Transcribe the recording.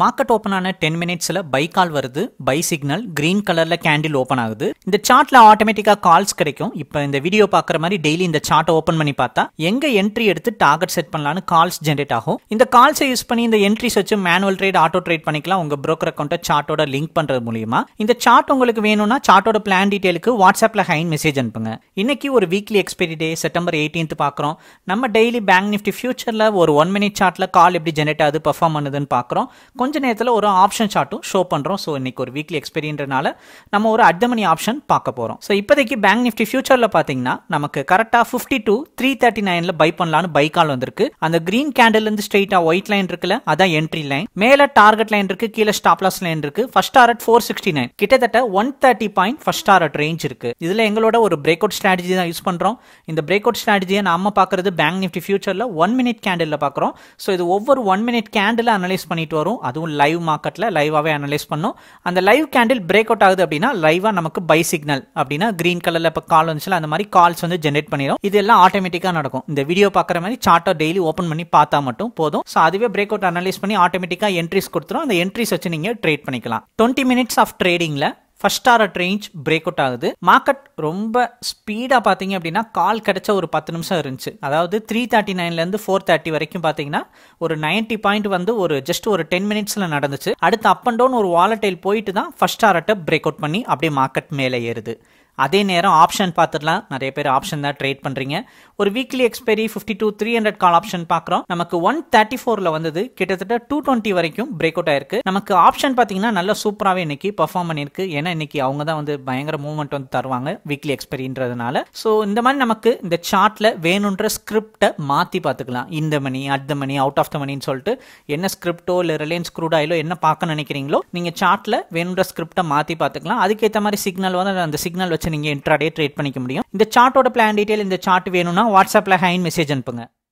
market open ஆன ten மினிட்ஸ்ல buy call வருது பை சிக்னல் கிரீன் கலர்ல கேண்டில் ஓப்பன் ஆகுது இந்த சார்ட்ல ஆட்டோமேட்டிக்கா கால்ஸ் கிடைக்கும் இப்ப இந்த வீடியோ பாக்குற மாதிரி டெய்லி இந்த சார்ட் ஓப்பன் பண்ணி பார்த்தா எங்க என்ட்ரி எடுத்து டார்கெட் செட் பண்ணலாம்னு கால்ஸ் ஜென்ரேட் ஆகும் இந்த கால்ஸ் யூஸ் பண்ணி இந்த என்ட்ரிஸ் வச்சு மேனுவல் ட்ரேட் ஆட்டோ ட்ரேட் பண்ணிக்கலாம் உங்க ப்ரோக்கர் அக்கௌண்ட்டை சார்ட்டோட லிங்க் பண்ணுறது மூலியமா இந்த சார்ட் உங்களுக்கு வேணும்னா சார்ட்டோட பிளான் டீடெயிலுக்கு வாட்ஸ்அப்ல ஹைன் மெசேஜ் அனுப்புங்க இன்னைக்கு ஒரு weekly expiry day September eighteenth பாக்குறோம் நம்ம டெய்லி பேங்க் நிப்டி ஃபியூச்சர்ல ஒரு ஒன் மினிட் சார்ட்ல கால் எப்படி ஜென்ரேட் ஆகுது பர்ஃபார்ம் பண்ணுதுன்னு பாக்குறோம் கொஞ்ச நேரத்தில் ஒரு ஆப்ஷன் சார்ட்டும் ஷோ பண்ணுறோம் ஸோ இன்றைக்கி ஒரு வீக்லி எக்ஸ்பீரியன்ஸ்னால நம்ம ஒரு அட்டமணி ஆப்ஷன் பார்க்க போகிறோம் ஸோ இப்போதைக்கு பேங்க் நிஃப்டி ஃபியூச்சரில் பார்த்தீங்கன்னா நமக்கு கரெக்டாக ஃபிஃப்டி டூ த்ரீ தேர்ட்டி நைனில் பை பண்ணலான்னு பைக்கால் கால் வந்திருக்கு அந்த க்ரீன் கேண்டில் இருந்து ஸ்ட்ரெயிட்டாக ஒயிட் லைன் இருக்குல்ல அதான் என்ட்ரி லைன் மேலே டார்கெட் லைன் இருக்கு கீழே ஸ்டாப் லாஸ் லைன் இருக்கு first target four sixty nine கிட்டத்தட்ட one thirty point first target range இருக்கு இதில் எங்களோட ஒரு பிரேக் அவுட் ஸ்ட்ராட்டஜி தான் யூஸ் பண்ணுறோம் இந்த பிரேக் அவுட் ஸ்ட்ராட்டஜியை நாம பார்க்கறது பேங்க் நிஃப்டி ஃபியூச்சரில் ஒன் மினிட் கேண்டில் பார்க்குறோம் ஸோ இது ஒவ்வொரு ஒன் மினிட் கேண்டில் அனலைஸ் பண்ணிட்டு வரும் அதுவும் லைவ் மார்க்கெட்டில் லைவாகவே அனலைஸ் பண்ணும் அந்த லைவ் கேண்டில் பிரேக் அவுட் ஆகுது அப்படின்னா லைவாக நமக்கு பை சிக்னல் அப்படின்னா க்ரீன் கலரில் இப்போ கால் வந்துச்சுல அந்த மாதிரி கால்ஸ் வந்து ஜென்ரேட் பண்ணிடும் இது எல்லாம் ஆட்டோமேட்டிக்காக நடக்கும் இந்த வீடியோ பார்க்குற மாதிரி சார்ட்டை டெய்லி ஓப்பன் பண்ணி பார்த்தா மட்டும் போதும் ஸோ அதுவே பிரேக் அவுட் அனலைஸ் பண்ணி ஆட்டோமேட்டிக்காக என்ட்ரிஸ் கொடுத்துரும் அந்த என்ட்ரிஸ் வச்சு நீங்கள் ட்ரேட் பண்ணிக்கலாம் டுவெண்ட்டி மினிட்ஸ் ஆஃப் ட்ரேடிங்கில் first target range break out ஆகுது மார்க்கெட் ரொம்ப ஸ்பீடாக பார்த்தீங்க அப்படின்னா கால் கிடைச்ச ஒரு பத்து நிமிஷம் இருந்துச்சு அதாவது த்ரீ தேர்ட்டி நைன்லேருந்து ஃபோர் தேர்ட்டி வரைக்கும் பார்த்தீங்கன்னா ஒரு நைன்ட்டி பாயிண்ட் வந்து ஒரு ஜஸ்ட் ஒரு டென் மினிட்ஸில் நடந்துச்சு அடுத்து அப் அண்ட் டவுன் ஒரு வாலட்டைல் போயிட்டு தான் ஃபர்ஸ்ட் டாரட்டை பிரேக் அவுட் பண்ணி அப்படியே மார்க்கெட் மேலே ஏறுது அதே நேரம் ஆப்ஷன் பார்த்துடலாம் நிறைய பேர் ஆப்ஷன் தான் ட்ரேட் பண்ணுறீங்க ஒரு weekly expiry fifty two three hundred call option பார்க்குறோம் நமக்கு ஒன் தேர்ட்டி ஃபோரில் வந்தது கிட்டத்தட்ட டூ டுவெண்ட்டி வரைக்கும் பிரேக் அவுட் ஆயிருக்கு நமக்கு ஆப்ஷன் பார்த்தீங்கன்னா நல்லா சூப்பராகவே இன்னைக்கு பர்ஃபார்ம் பண்ணியிருக்கு ஏன்னா இன்னைக்கு அவங்க தான் வந்து பயங்கர மூவ்மெண்ட் வந்து தருவாங்க வீக்லி எக்ஸ்பைரின்றதுனால ஸோ இந்த மாதிரி நமக்கு இந்த சார்ட்டில் வேணுன்ற ஸ்கிரிப்டை மாற்றி பார்த்துக்கலாம் இந்த money at the money out of the மணின்னு சொல்லிட்டு என்ன ஸ்கிரிப்டோ இல்லை ரிலையன்ஸ் ஆயிலோ என்ன பார்க்க நினைக்கிறீங்களோ நீங்கள் சார்ட்டில் வேணுன்ற ஸ்கிரிப்டை மாற்றி பார்த்துக்கலாம் அதுக்கேற்ற மாதிரி சிக்னல் வந்து அந்த சிக்னல் வச்சு வச்சு நீங்கள் இன்ட்ராடே ட்ரேட் பண்ணிக்க முடியும் இந்த சார்ட்டோட பிளான் டீட்டெயில் இந்த சார்ட் வேணும்னா வாட்ஸ்அப்பில் ஹைன் மெசேஜ் அனுப்புங்க